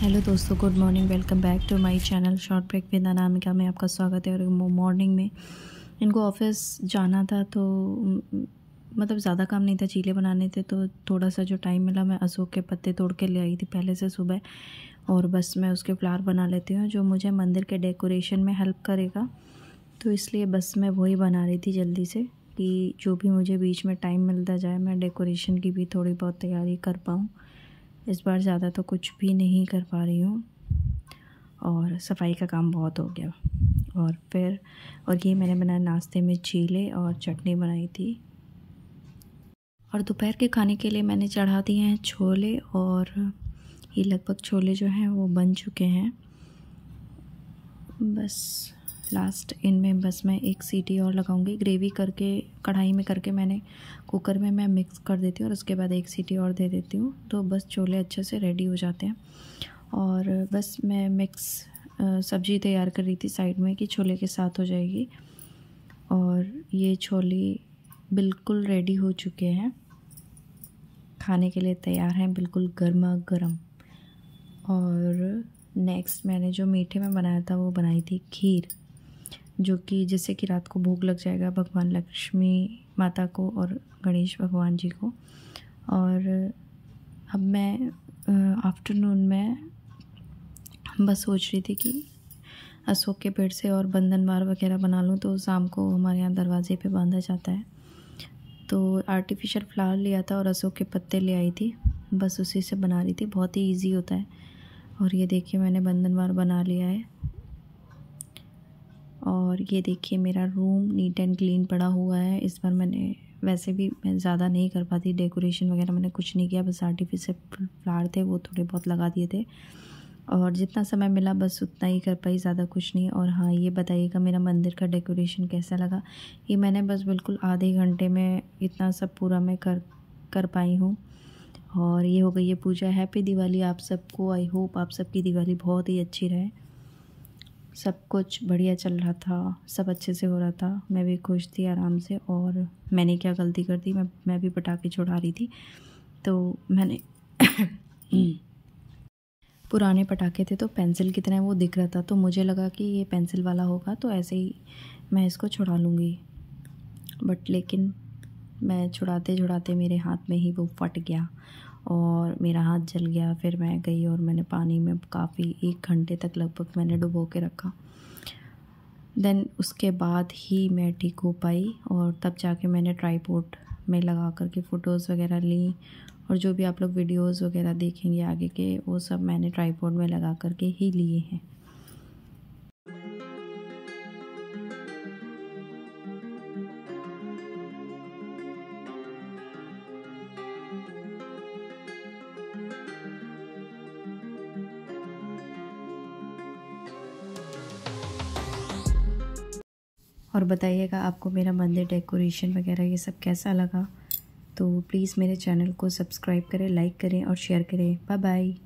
hello दोस्तों good morning welcome back to my channel short break with Anamika में आपका स्वागत है और मॉर्निंग में इनको ऑफिस जाना था तो मतलब ज़्यादा काम नहीं था चीले बनाने थे तो थोड़ा सा जो टाइम मिला मैं अशोक के पत्ते तोड़ के ले आई थी पहले से सुबह और बस मैं उसके फ्लावर बना लेती हूँ जो मुझे मंदिर के डेकोरेशन में हेल्प करेगा तो इसलिए बस मैं वही बना रही थी जल्दी से कि जो भी मुझे बीच में टाइम मिलता जाए मैं डेकोरेशन की भी थोड़ी बहुत तैयारी कर पाऊँ इस बार ज़्यादा तो कुछ भी नहीं कर पा रही हूँ और सफाई का काम बहुत हो गया और फिर और ये मैंने बनाया नाश्ते में चीले और चटनी बनाई थी और दोपहर के खाने के लिए मैंने चढ़ा दिए हैं छोले और ये लगभग छोले जो हैं वो बन चुके हैं बस लास्ट इनमें बस मैं एक सीटी और लगाऊंगी ग्रेवी करके कढ़ाई में करके मैंने कुकर में मैं मिक्स कर देती हूँ और उसके बाद एक सीटी और दे देती हूँ तो बस छोले अच्छे से रेडी हो जाते हैं और बस मैं मिक्स सब्ज़ी तैयार कर रही थी साइड में कि छोले के साथ हो जाएगी और ये छोले बिल्कुल रेडी हो चुके हैं खाने के लिए तैयार हैं बिल्कुल गर्मा गर्म और नेक्स्ट मैंने जो मीठे में बनाया था वो बनाई थी खीर जो कि जैसे कि रात को भोग लग जाएगा भगवान लक्ष्मी माता को और गणेश भगवान जी को और अब मैं आफ्टरनून में बस सोच रही थी कि अशोक के पेड़ से और बंधन बार वगैरह बना लूँ तो शाम को हमारे यहाँ दरवाजे पे बांधा जाता है तो आर्टिफिशियल फ्लावर लिया था और अशोक के पत्ते ले आई थी बस उसी से बना रही थी बहुत ही ईजी होता है और ये देखिए मैंने बंधन बार बना लिया है और ये देखिए मेरा रूम नीट एंड क्लीन पड़ा हुआ है इस बार मैंने वैसे भी मैं ज़्यादा नहीं कर पाती डेकोरेशन वगैरह मैंने कुछ नहीं किया बस आर्टिफिशियल फ्लावर थे वो थोड़े बहुत लगा दिए थे और जितना समय मिला बस उतना ही कर पाई ज़्यादा कुछ नहीं और हाँ ये बताइएगा मेरा मंदिर का डेकोरेशन कैसा लगा ये मैंने बस बिल्कुल आधे घंटे में इतना सब पूरा मैं कर कर पाई हूँ और ये हो गई ये पूजा हैप्पी दिवाली आप सबको आई होप आप सबकी दिवाली बहुत ही अच्छी रहे सब कुछ बढ़िया चल रहा था सब अच्छे से हो रहा था मैं भी खुश थी आराम से और मैंने क्या गलती कर दी मैं मैं भी पटाखे छुड़ा रही थी तो मैंने पुराने पटाखे थे तो पेंसिल की तरह वो दिख रहा था तो मुझे लगा कि ये पेंसिल वाला होगा तो ऐसे ही मैं इसको छुड़ा लूँगी बट लेकिन मैं छुड़ाते छुड़ाते मेरे हाथ में ही वो फट गया और मेरा हाथ जल गया फिर मैं गई और मैंने पानी में काफ़ी एक घंटे तक लगभग मैंने डुबो के रखा देन उसके बाद ही मैं ठीक हो पाई और तब जाके मैंने ट्राईपोर्ट में लगा कर के फ़ोटोज़ वगैरह ली और जो भी आप लोग वीडियोस वगैरह देखेंगे आगे के वो सब मैंने ट्राईपोर्ट में लगा करके ही लिए हैं और बताइएगा आपको मेरा मंदिर डेकोरेशन वगैरह ये सब कैसा लगा तो प्लीज़ मेरे चैनल को सब्सक्राइब करें लाइक करें और शेयर करें बाय बाय